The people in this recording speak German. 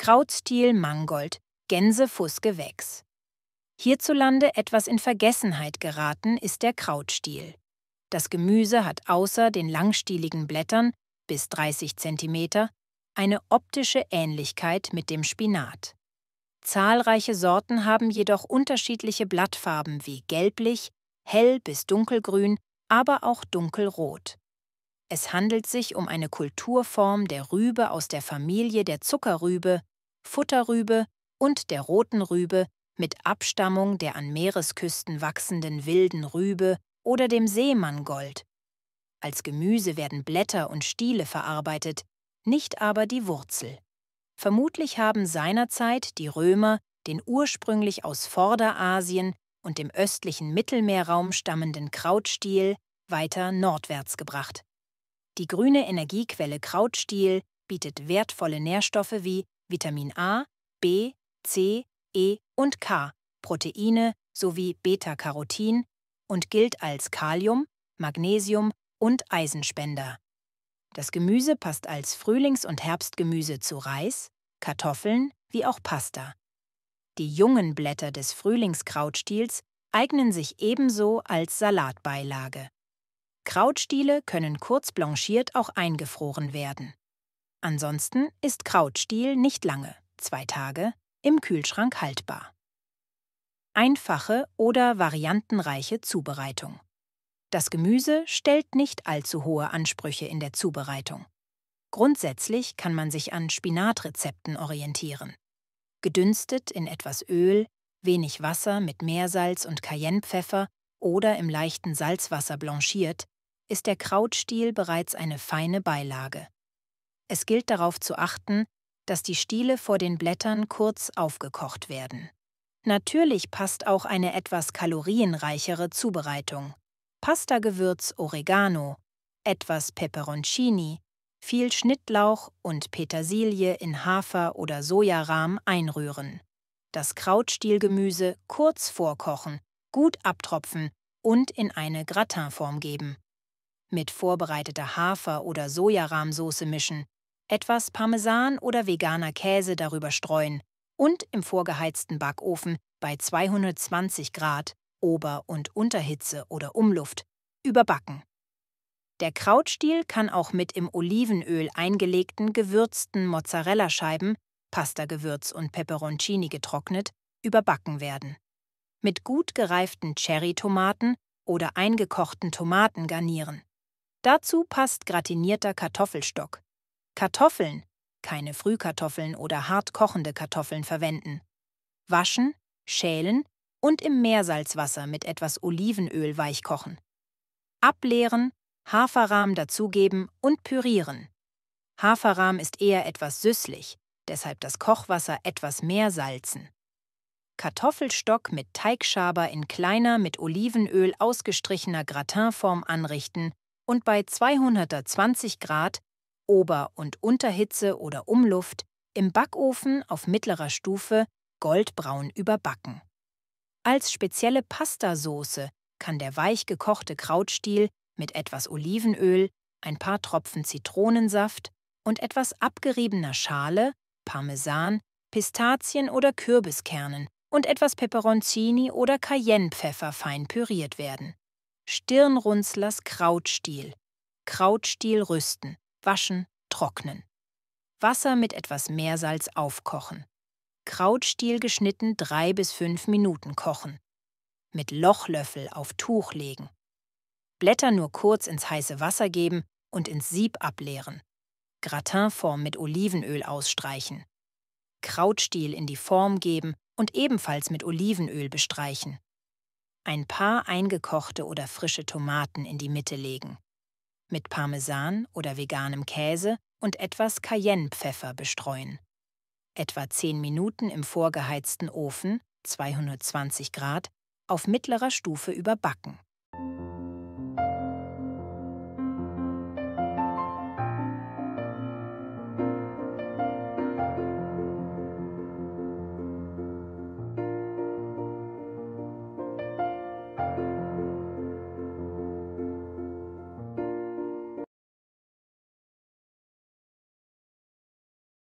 Krautstiel Mangold, Gänsefußgewächs. Hierzulande etwas in Vergessenheit geraten ist der Krautstiel. Das Gemüse hat außer den langstieligen Blättern bis 30 cm eine optische Ähnlichkeit mit dem Spinat. Zahlreiche Sorten haben jedoch unterschiedliche Blattfarben wie gelblich, hell bis dunkelgrün, aber auch dunkelrot. Es handelt sich um eine Kulturform der Rübe aus der Familie der Zuckerrübe Futterrübe und der roten Rübe mit Abstammung der an Meeresküsten wachsenden wilden Rübe oder dem Seemangold. Als Gemüse werden Blätter und Stiele verarbeitet, nicht aber die Wurzel. Vermutlich haben seinerzeit die Römer den ursprünglich aus Vorderasien und dem östlichen Mittelmeerraum stammenden Krautstiel weiter nordwärts gebracht. Die grüne Energiequelle Krautstiel bietet wertvolle Nährstoffe wie Vitamin A, B, C, E und K, Proteine sowie Beta-Carotin und gilt als Kalium, Magnesium und Eisenspender. Das Gemüse passt als Frühlings- und Herbstgemüse zu Reis, Kartoffeln wie auch Pasta. Die jungen Blätter des Frühlingskrautstiels eignen sich ebenso als Salatbeilage. Krautstiele können kurz blanchiert auch eingefroren werden. Ansonsten ist Krautstiel nicht lange, zwei Tage, im Kühlschrank haltbar. Einfache oder variantenreiche Zubereitung. Das Gemüse stellt nicht allzu hohe Ansprüche in der Zubereitung. Grundsätzlich kann man sich an Spinatrezepten orientieren. Gedünstet in etwas Öl, wenig Wasser mit Meersalz und Cayennepfeffer oder im leichten Salzwasser blanchiert, ist der Krautstiel bereits eine feine Beilage. Es gilt darauf zu achten, dass die Stiele vor den Blättern kurz aufgekocht werden. Natürlich passt auch eine etwas kalorienreichere Zubereitung. Pastagewürz Oregano, etwas Peperoncini, viel Schnittlauch und Petersilie in Hafer- oder Sojarahm einrühren. Das Krautstielgemüse kurz vorkochen, gut abtropfen und in eine Gratinform geben. Mit vorbereiteter Hafer- oder Sojarahmsoße mischen, etwas Parmesan oder veganer Käse darüber streuen und im vorgeheizten Backofen bei 220 Grad Ober- und Unterhitze oder Umluft überbacken. Der Krautstiel kann auch mit im Olivenöl eingelegten gewürzten Mozzarella-Scheiben, Pastagewürz und Peperoncini getrocknet, überbacken werden. Mit gut gereiften Cherry-Tomaten oder eingekochten Tomaten garnieren. Dazu passt gratinierter Kartoffelstock, Kartoffeln, keine Frühkartoffeln oder hart kochende Kartoffeln verwenden. Waschen, schälen und im Meersalzwasser mit etwas Olivenöl weichkochen. Ableeren, Haferrahm dazugeben und pürieren. Haferrahm ist eher etwas süßlich, deshalb das Kochwasser etwas mehr salzen. Kartoffelstock mit Teigschaber in kleiner, mit Olivenöl ausgestrichener Gratinform anrichten und bei 220 Grad Ober- und Unterhitze oder Umluft, im Backofen auf mittlerer Stufe goldbraun überbacken. Als spezielle Pastasoße kann der weich gekochte Krautstiel mit etwas Olivenöl, ein paar Tropfen Zitronensaft und etwas abgeriebener Schale, Parmesan, Pistazien oder Kürbiskernen und etwas Peperoncini oder Cayennepfeffer fein püriert werden. Stirnrunzlers Krautstiel. Krautstiel rüsten waschen, trocknen. Wasser mit etwas Meersalz aufkochen. Krautstiel geschnitten drei bis fünf Minuten kochen. Mit Lochlöffel auf Tuch legen. Blätter nur kurz ins heiße Wasser geben und ins Sieb ableeren. Gratinform mit Olivenöl ausstreichen. Krautstiel in die Form geben und ebenfalls mit Olivenöl bestreichen. Ein paar eingekochte oder frische Tomaten in die Mitte legen mit Parmesan oder veganem Käse und etwas Cayennepfeffer bestreuen. Etwa 10 Minuten im vorgeheizten Ofen, 220 Grad, auf mittlerer Stufe überbacken.